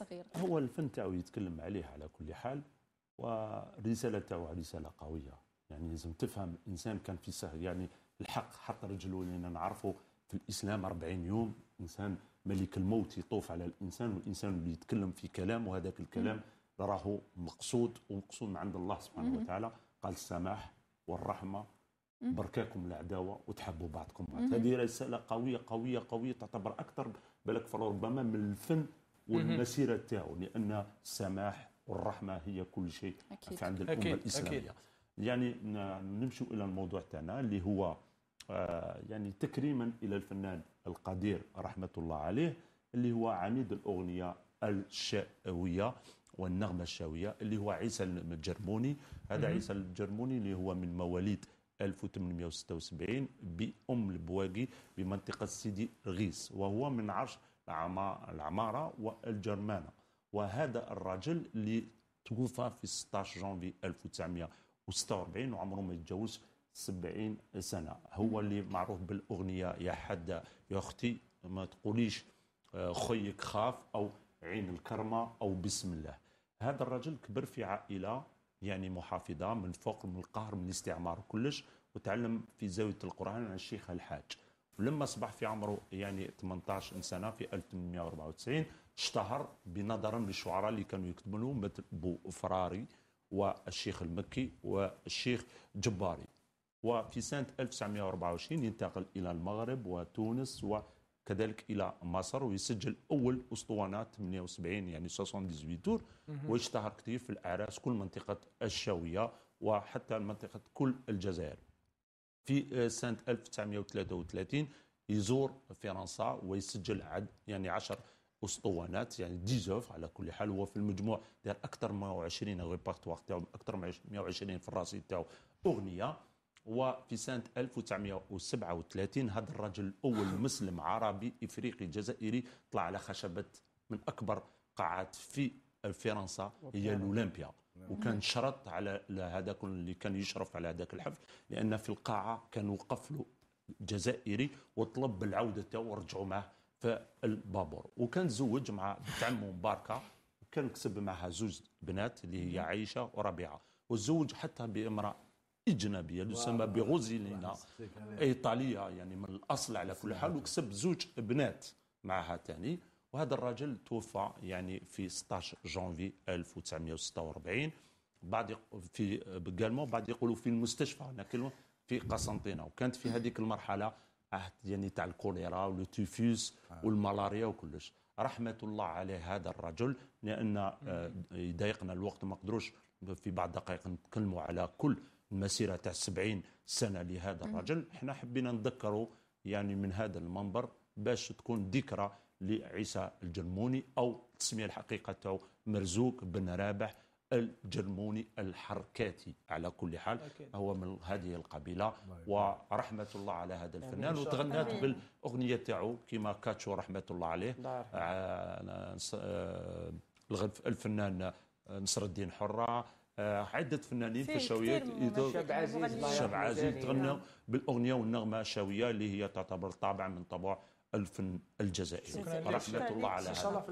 صغيرة هو الفن تاعو يتكلم عليه على كل حال والرسالة تاعو رسالة قوية يعني لازم تفهم الإنسان كان في سهل يعني الحق حط رجله لأن نعرفه في الإسلام 40 يوم إنسان ملك الموت يطوف على الإنسان والإنسان اللي يتكلم في كلام وهذاك الكلام راهو مقصود ومقصود من عند الله سبحانه وتعالى قال السماح والرحمة بركاكم العداوة وتحبوا بعضكم بعض هذه رسالة قوية قوية قوية تعتبر أكثر بالك ربما من الفن والمسيره تاعو لان السماح والرحمه هي كل شيء أكيد. في عند الامه أكيد. الاسلاميه أكيد. يعني نمشي الى الموضوع تاعنا اللي هو آه، يعني تكريما الى الفنان القدير رحمه الله عليه اللي هو عميد الاغنيه الشاويه والنغمه الشاويه اللي هو عيسى الجرموني هذا عيسى الجرموني اللي هو من مواليد 1876 بام البواقي بمنطقه سيدي رغيس وهو من عرش العمارة والجرمانة وهذا الرجل اللي توفى في 16 جانفي 1946 وعمره ما يتجاوز 70 سنة هو اللي معروف بالأغنية يا حدا يا أختي ما تقوليش آه، خيك خاف أو عين الكرمة أو بسم الله هذا الرجل كبر في عائلة يعني محافظة من فوق من القهر من الاستعمار كلش وتعلم في زاوية القرآن عن الشيخ الحاج لما اصبح في عمره يعني 18 سنه في 1894 اشتهر بنظرا للشعراء اللي كانوا يكتبوا لهم مثل بوفراري والشيخ المكي والشيخ جباري وفي سنه 1924 ينتقل الى المغرب وتونس وكذلك الى مصر ويسجل اول اسطوانات 78 يعني 78 تور ويشتهر كثير في الاعراس كل منطقه الشاويه وحتى منطقه كل الجزائر في آه، سنة 1933 يزور فرنسا ويسجل عد يعني 10 اسطوانات يعني ديزوف على كل حال هو في المجموع دار اكثر من 120 ريبارتوار تاعو اكثر من 120 في الراسي تاعو اغنيه وفي سنة 1937 هذا الرجل الأول مسلم عربي إفريقي جزائري طلع على خشبة من أكبر قاعات في آه، فرنسا هي الأولمبيا وكان شرط على هذاك اللي كان يشرف على هذاك الحفل لان في القاعه كان وقف له جزائري وطلب بالعوده تاعو ورجعوا معاه في البابور وكان تزوج مع بنت عمه مباركه وكان كسب معها زوج بنات اللي هي عائشه وربيعه وتزوج حتى بامراه اجنبيه تسمى بغوزيلينا ايطاليه يعني من الاصل على كل حال وكسب زوج بنات معها ثاني وهذا الرجل توفى يعني في 16 جانفي 1946 بعد في قالمون بعد يقولوا في المستشفى ناكلوا في قسنطينه وكانت في هذيك المرحله عهد يعني تاع الكوليرا والتيفوس آه. والملاريا وكلش رحمه الله على هذا الرجل لان آه، يضايقنا الوقت ما قدروش في بعض دقائق نتكلموا على كل المسيره تاع 70 سنه لهذا الرجل احنا حبينا نذكره يعني من هذا المنبر باش تكون ذكرى لعيسى الجرموني أو التسمية الحقيقة تاعو مرزوق بن رابح الجرموني الحركاتي على كل حال أكيد. هو من هذه القبيله ورحمه الله على هذا الفنان وتغنات بالاغنيه تاعو كما كاتشو رحمه الله عليه آه، الفنان آه، نصر الدين حره آه، عدة فنانين في الشاويات شاب عزيز شاب عزيز تغنى نعم. بالأغنية والنغمة الشاوية اللي هي تعتبر طابع من طباع الفن الجزائري رحمة الله على هذا